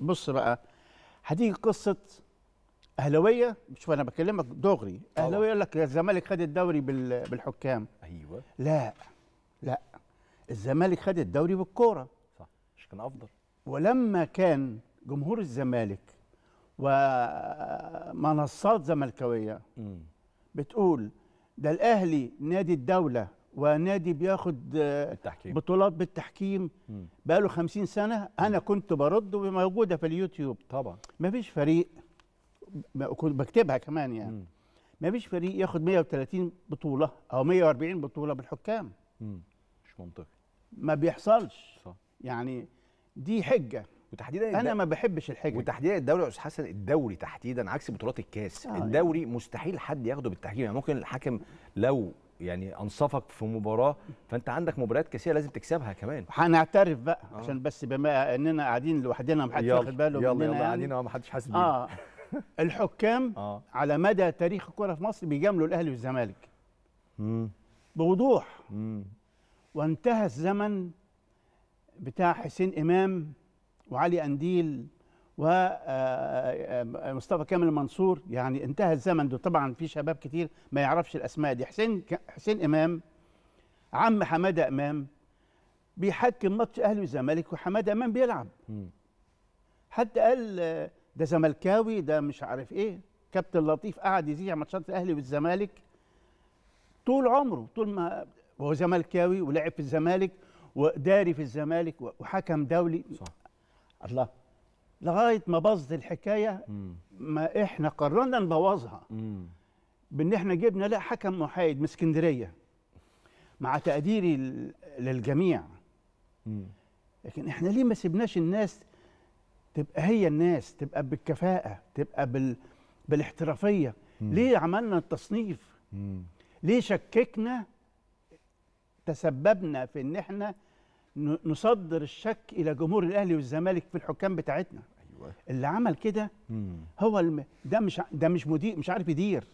بص بقى هتيجي قصه اهلاويه مش انا بكلمك دغري اهلاويه يقول لك الزمالك خد الدوري بالحكام ايوه لا لا الزمالك خد الدوري بالكوره صح مش كان افضل ولما كان جمهور الزمالك ومنصات زملكاويه بتقول ده الاهلي نادي الدوله ونادي بياخد التحكيم. بطولات بالتحكيم بقاله 50 سنه انا كنت برد وموجوده في اليوتيوب طبعا ما فيش فريق كنت بكتبها كمان يعني ما فيش فريق ياخد 130 بطوله او 140 بطوله بالحكام م. مش منطقي ما بيحصلش صح. يعني دي حجه وتحديدا انا ما بحبش الحجه وتحديدا الدوري يا استاذ حسن الدوري تحديدا عكس بطولات الكاس آه يعني. الدوري يعني. مستحيل حد ياخده بالتحكيم يعني ممكن الحكم لو يعني انصفك في مباراه فانت عندك مباريات كثيره لازم تكسبها كمان هنعترف بقى آه. عشان بس بما اننا قاعدين لوحدنا ومحدش واخد باله يلا يلا يلا يعني. قاعدين ومحدش حاسس اه الحكام آه. على مدى تاريخ الكره في مصر بيجاملوا الاهلي والزمالك بوضوح مم. وانتهى الزمن بتاع حسين امام وعلي انديل ومصطفى آه، آه، آه، كامل منصور يعني انتهى الزمن ده طبعا في شباب كتير ما يعرفش الاسماء دي حسين حسين امام عم حماده امام بيحكم ماتش اهلي والزمالك وحماده امام بيلعب حتى قال ده زملكاوي ده مش عارف ايه كابتن لطيف قعد يذيع ماتشات الاهلي والزمالك طول عمره طول ما وهو زملكاوي ولعب في الزمالك وداري في الزمالك وحكم دولي صح الله لغايه ما باظت الحكايه ما احنا قررنا نبوظها بان احنا جبنا لا حكم محايد من اسكندريه مع تقديري للجميع لكن احنا ليه ما سيبناش الناس تبقى هي الناس تبقى بالكفاءه تبقى بال بالاحترافيه مم. ليه عملنا التصنيف مم. ليه شككنا تسببنا في ان احنا نصدر الشك الى جمهور الاهلي والزمالك في الحكام بتاعتنا أيوة. اللي عمل كده هو الم... ده مش ده مش مدير مش عارف يدير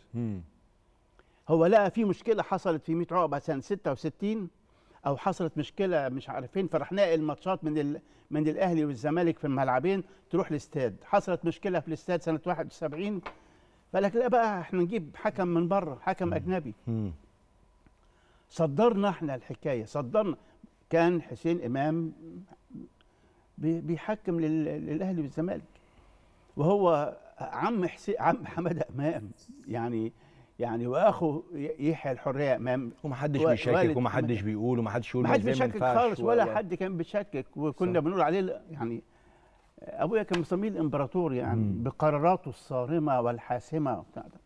هو لقى في مشكله حصلت في 100 عقبه سنه 66 او حصلت مشكله مش عارفين فراح ناقل ماتشات من ال... من الاهلي والزمالك في الملعبين تروح الاستاد حصلت مشكله في الاستاد سنه 71 فقال لك لا بقى احنا نجيب حكم من بره حكم مم. اجنبي مم. صدرنا احنا الحكايه صدرنا كان حسين امام بيحكم للاهلي والزمالك وهو عم حسين عم حماده امام يعني يعني واخو يحيى الحريه امام ومحدش بيشكك ومحدش بيقول ومحدش يقول محدش بيشكك خالص ولا, حد كان بيشكك وكنا بنقول عليه يعني ابويا كان مسميه الامبراطور يعني بقراراته الصارمه والحاسمه وبتاع ده